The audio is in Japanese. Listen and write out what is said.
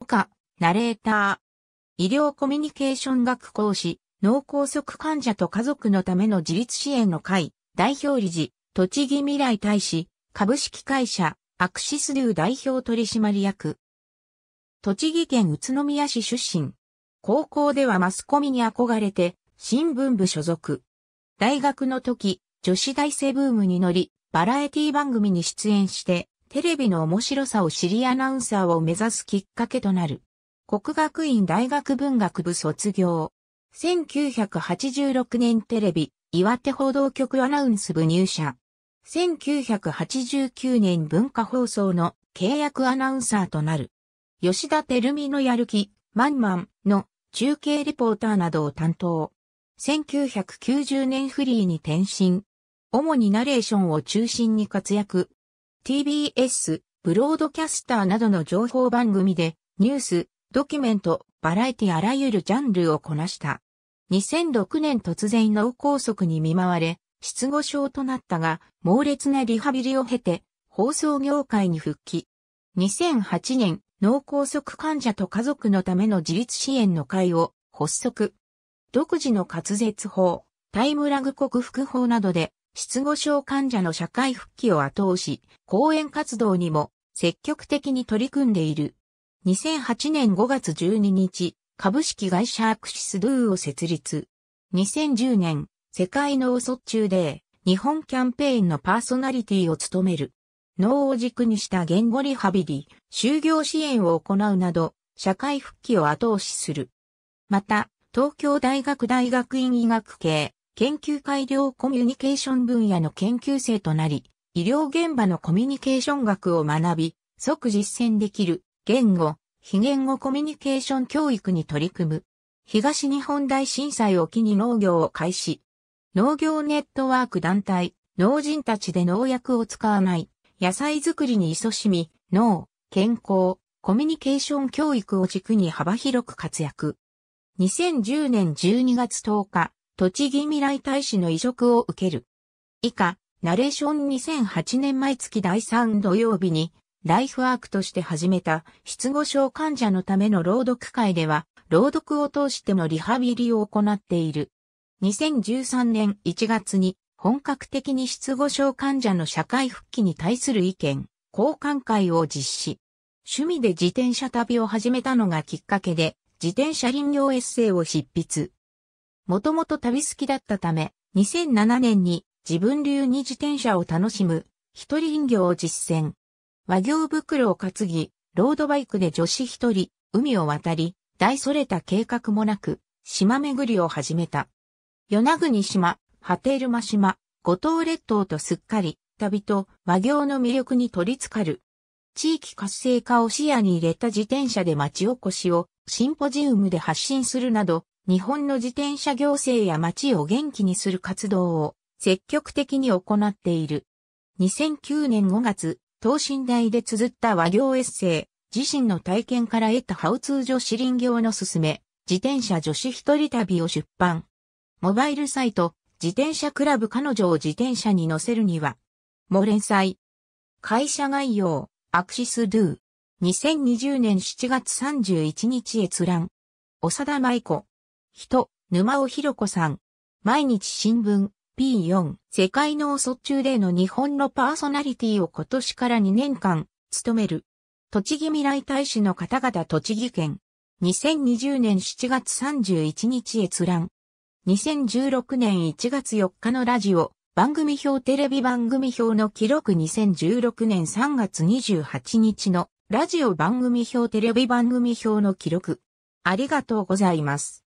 岡、ナレーター。医療コミュニケーション学講師、脳梗塞患者と家族のための自立支援の会、代表理事、栃木未来大使、株式会社、アクシスドゥ代表取締役。栃木県宇都宮市出身。高校ではマスコミに憧れて、新聞部所属。大学の時、女子大生ブームに乗り、バラエティ番組に出演して、テレビの面白さを知りアナウンサーを目指すきっかけとなる。国学院大学文学部卒業。1986年テレビ、岩手報道局アナウンス部入社。1989年文化放送の契約アナウンサーとなる。吉田照美のやる気、マンマンの中継リポーターなどを担当。1990年フリーに転身。主にナレーションを中心に活躍。TBS、ブロードキャスターなどの情報番組で、ニュース、ドキュメント、バラエティあらゆるジャンルをこなした。2006年突然脳梗塞に見舞われ、失語症となったが、猛烈なリハビリを経て、放送業界に復帰。2008年、脳梗塞患者と家族のための自立支援の会を発足。独自の滑舌法、タイムラグ克服法などで失語症患者の社会復帰を後押し、講演活動にも積極的に取り組んでいる。2008年5月12日、株式会社アクシスドゥを設立。2010年、世界脳卒中で日本キャンペーンのパーソナリティを務める。脳を軸にした言語リハビリ、就業支援を行うなど、社会復帰を後押しする。また、東京大学大学院医学系研究改良コミュニケーション分野の研究生となり、医療現場のコミュニケーション学を学び、即実践できる言語、非言語コミュニケーション教育に取り組む。東日本大震災を機に農業を開始。農業ネットワーク団体、農人たちで農薬を使わない野菜作りに勤しみ、脳、健康、コミュニケーション教育を軸に幅広く活躍。2010年12月10日、栃木未来大使の移植を受ける。以下、ナレーション2008年毎月第3土曜日に、ライフワークとして始めた失語症患者のための朗読会では、朗読を通してのリハビリを行っている。2013年1月に本格的に失語症患者の社会復帰に対する意見、交換会を実施。趣味で自転車旅を始めたのがきっかけで、自転車林業エッセイを執筆。もともと旅好きだったため、2007年に自分流に自転車を楽しむ、一人人形を実践。和行袋を担ぎ、ロードバイクで女子一人、海を渡り、大それた計画もなく、島巡りを始めた。与那国島、波照間島、五島列島とすっかり、旅と和行の魅力に取りつかる。地域活性化を視野に入れた自転車で町おこしをシンポジウムで発信するなど、日本の自転車行政や街を元気にする活動を積極的に行っている。2009年5月、等身大で綴った和行エッセイ、自身の体験から得たハウツー女子林業のすすめ、自転車女子一人旅を出版。モバイルサイト、自転車クラブ彼女を自転車に乗せるには、も連載。会社概要、アクシスドゥ。2020年7月31日閲覧。長田舞子。人、沼尾博子さん。毎日新聞、P4、世界脳卒中での日本のパーソナリティを今年から2年間、務める。栃木未来大使の方々栃木県。2020年7月31日閲覧。2016年1月4日のラジオ、番組表テレビ番組表の記録2016年3月28日のラジオ番組表テレビ番組表の記録。ありがとうございます。